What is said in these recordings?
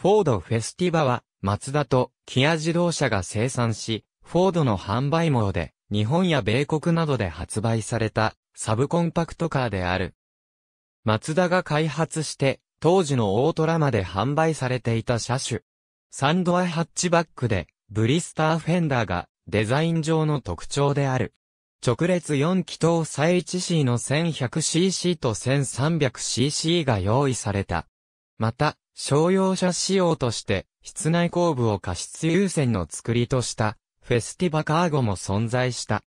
フォードフェスティバは、マツダとキア自動車が生産し、フォードの販売網で、日本や米国などで発売された、サブコンパクトカーである。マツダが開発して、当時のオートラまで販売されていた車種。サンドアハッチバックで、ブリスターフェンダーがデザイン上の特徴である。直列4気筒最 1C の 1100cc と 1300cc が用意された。また、商用車仕様として、室内工部を過失優先の作りとした、フェスティバカーゴも存在した。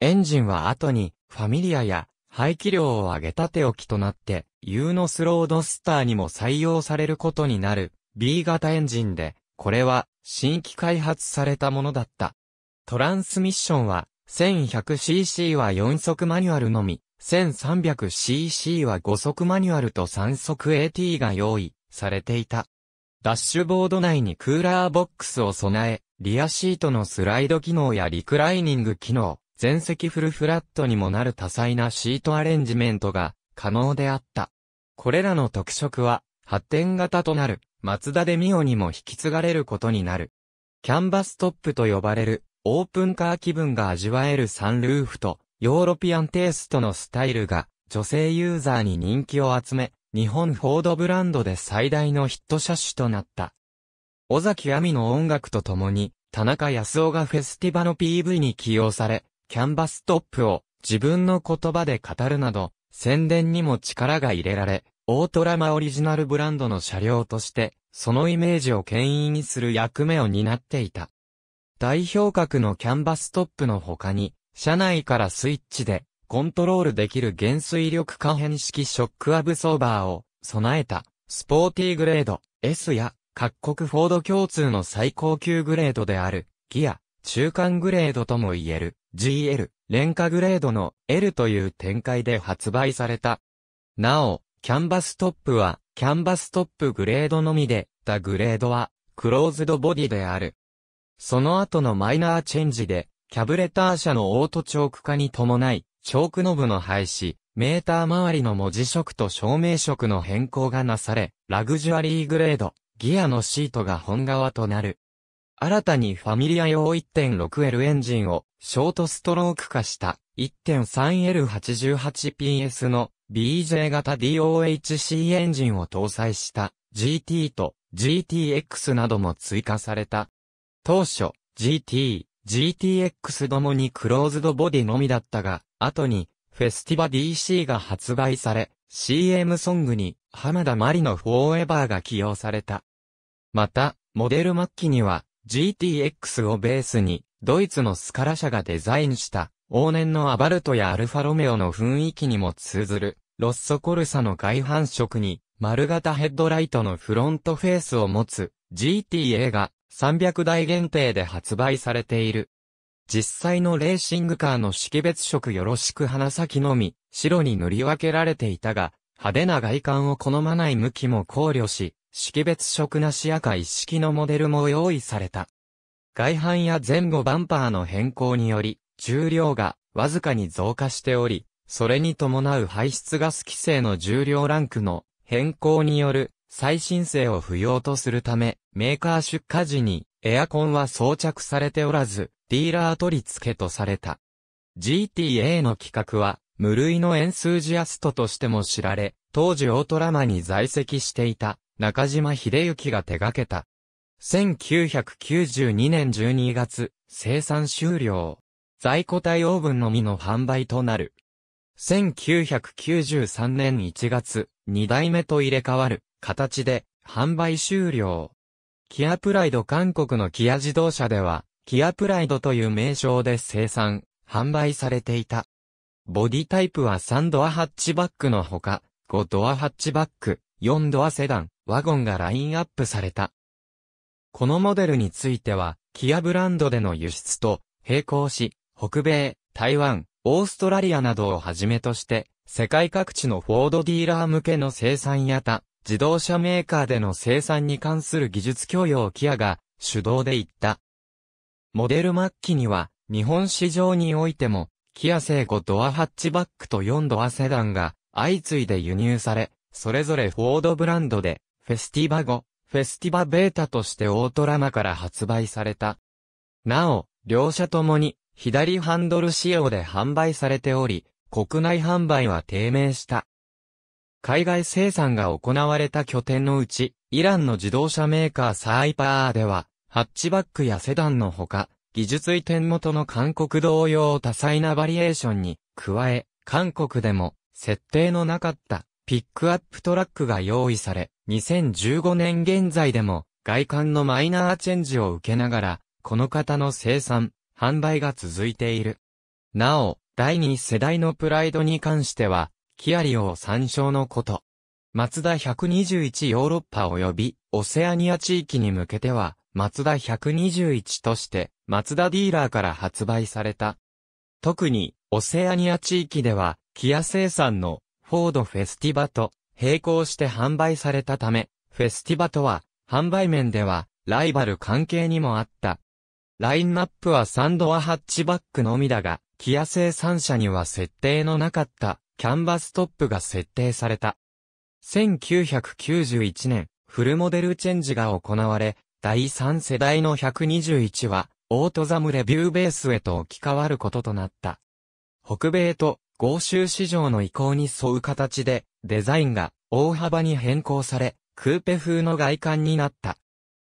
エンジンは後に、ファミリアや、排気量を上げたて置きとなって、ユーノスロードスターにも採用されることになる、B 型エンジンで、これは、新規開発されたものだった。トランスミッションは、1100cc は4速マニュアルのみ、1300cc は5速マニュアルと3速 AT が用意。されていた。ダッシュボード内にクーラーボックスを備え、リアシートのスライド機能やリクライニング機能、全席フルフラットにもなる多彩なシートアレンジメントが可能であった。これらの特色は発展型となるマツダデミオにも引き継がれることになる。キャンバストップと呼ばれるオープンカー気分が味わえるサンルーフとヨーロピアンテイストのスタイルが女性ユーザーに人気を集め、日本フォードブランドで最大のヒット車種となった。尾崎亜美の音楽とともに、田中康夫がフェスティバの PV に起用され、キャンバストップを自分の言葉で語るなど、宣伝にも力が入れられ、大トラマオリジナルブランドの車両として、そのイメージを牽引にする役目を担っていた。代表格のキャンバストップの他に、車内からスイッチでコントロールできる減衰力可変式ショックアブソーバーを備えたスポーティーグレード S や各国フォード共通の最高級グレードであるギア中間グレードとも言える GL 廉価グレードの L という展開で発売された。なお、キャンバストップはキャンバストップグレードのみで、たグレードはクローズドボディである。その後のマイナーチェンジで、キャブレター車のオートチョーク化に伴い、チョークノブの廃止、メーター周りの文字色と照明色の変更がなされ、ラグジュアリーグレード、ギアのシートが本革となる。新たにファミリア用 1.6L エンジンをショートストローク化した 1.3L88PS の BJ 型 DOHC エンジンを搭載した GT と GTX なども追加された。当初、GT、GTX どもにクローズドボディのみだったが、後に、フェスティバ DC が発売され、CM ソングに、浜田マリのフォーエバーが起用された。また、モデル末期には、GTX をベースに、ドイツのスカラ社がデザインした、往年のアバルトやアルファロメオの雰囲気にも通ずる、ロッソコルサの外反色に、丸型ヘッドライトのフロントフェースを持つ、GTA が300台限定で発売されている。実際のレーシングカーの識別色よろしく鼻先のみ、白に塗り分けられていたが、派手な外観を好まない向きも考慮し、識別色なし赤一式のモデルも用意された。外反や前後バンパーの変更により、重量がわずかに増加しており、それに伴う排出ガス規制の重量ランクの変更による再申請を不要とするため、メーカー出荷時にエアコンは装着されておらず、ディーラー取り付けとされた。GTA の企画は、無類の円数ジアストとしても知られ、当時オートラマに在籍していた、中島秀幸が手掛けた。1992年12月、生産終了。在庫対応分のみの販売となる。1993年1月、2代目と入れ替わる形で販売終了。キアプライド韓国のキア自動車では、キアプライドという名称で生産、販売されていた。ボディタイプは3ドアハッチバックのほか、5ドアハッチバック、4ドアセダン、ワゴンがラインアップされた。このモデルについては、キアブランドでの輸出と、並行し、北米、台湾、オーストラリアなどをはじめとして、世界各地のフォードディーラー向けの生産やた、自動車メーカーでの生産に関する技術供与をキアが主導で行った。モデル末期には、日本市場においても、キア製5ドアハッチバックと4ドアセダンが相次いで輸入され、それぞれフォードブランドで、フェスティバ5、フェスティバベータとしてオートラマから発売された。なお、両社ともに左ハンドル仕様で販売されており、国内販売は低迷した。海外生産が行われた拠点のうち、イランの自動車メーカーサイパーでは、ハッチバックやセダンのほか、技術移転元の韓国同様多彩なバリエーションに、加え、韓国でも、設定のなかった、ピックアップトラックが用意され、2015年現在でも、外観のマイナーチェンジを受けながら、この方の生産、販売が続いている。なお、第2世代のプライドに関しては、キアリオを参照のこと。マツダ121ヨーロッパ及びオセアニア地域に向けては、マツダ121として、マツダディーラーから発売された。特に、オセアニア地域では、キア生産のフォードフェスティバと並行して販売されたため、フェスティバとは、販売面では、ライバル関係にもあった。ラインナップはサンドアハッチバックのみだが、キア生産者には設定のなかったキャンバストップが設定された。1991年、フルモデルチェンジが行われ、第3世代の121は、オートザムレビューベースへと置き換わることとなった。北米と豪州市場の移行に沿う形で、デザインが大幅に変更され、クーペ風の外観になった。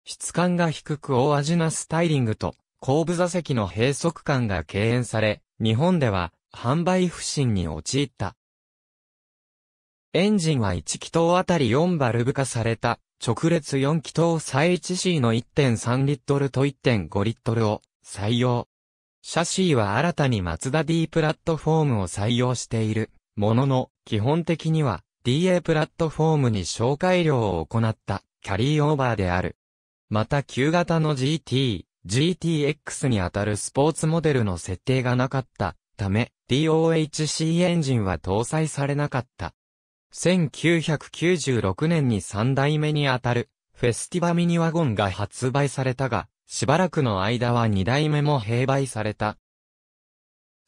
質感が低く大味なスタイリングと、後部座席の閉塞感が敬遠され、日本では販売不振に陥った。エンジンは1気筒あたり4バルブ化された、直列4気筒再 1C の1.3リットルと1.5リットルを採用。シャシーは新たにマツダ D プラットフォームを採用している、ものの、基本的には DA プラットフォームに紹介量を行ったキャリーオーバーである。また旧型の GT、GTX にあたるスポーツモデルの設定がなかったため、DOHC エンジンは搭載されなかった。1996年に3代目にあたる、フェスティバミニワゴンが発売されたが、しばらくの間は2代目も併売された。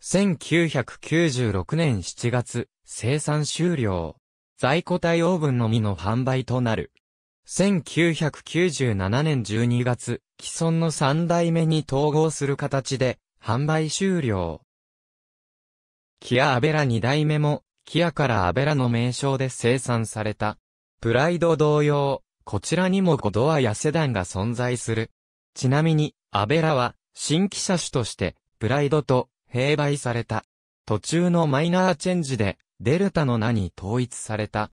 1996年7月、生産終了。在庫対応分のみの販売となる。1997年12月、既存の3代目に統合する形で、販売終了。キアアベラ2代目も、キアからアベラの名称で生産された。プライド同様、こちらにも5ドアやセダンが存在する。ちなみに、アベラは、新規車種として、プライドと、併売された。途中のマイナーチェンジで、デルタの名に統一された。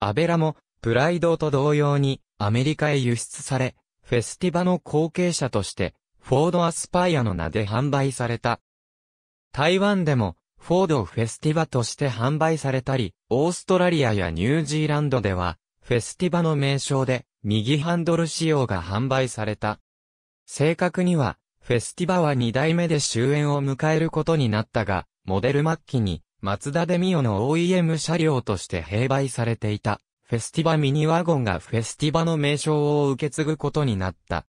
アベラも、プライドと同様に、アメリカへ輸出され、フェスティバの後継者として、フォードアスパイアの名で販売された。台湾でも、フォードフェスティバとして販売されたり、オーストラリアやニュージーランドでは、フェスティバの名称で、右ハンドル仕様が販売された。正確には、フェスティバは2代目で終焉を迎えることになったが、モデル末期に、マツダデミオの OEM 車両として併売されていた、フェスティバミニワゴンがフェスティバの名称を受け継ぐことになった。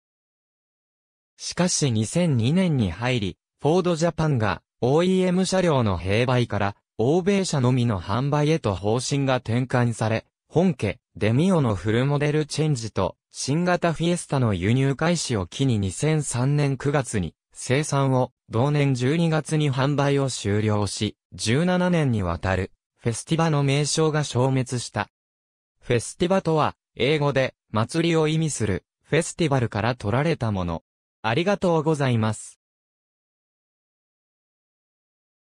しかし2002年に入り、フォードジャパンが OEM 車両の併売から、欧米車のみの販売へと方針が転換され、本家、デミオのフルモデルチェンジと、新型フィエスタの輸入開始を機に2003年9月に、生産を、同年12月に販売を終了し、17年にわたる、フェスティバの名称が消滅した。フェスティバとは、英語で、祭りを意味する、フェスティバルから取られたもの。ありがとうございます。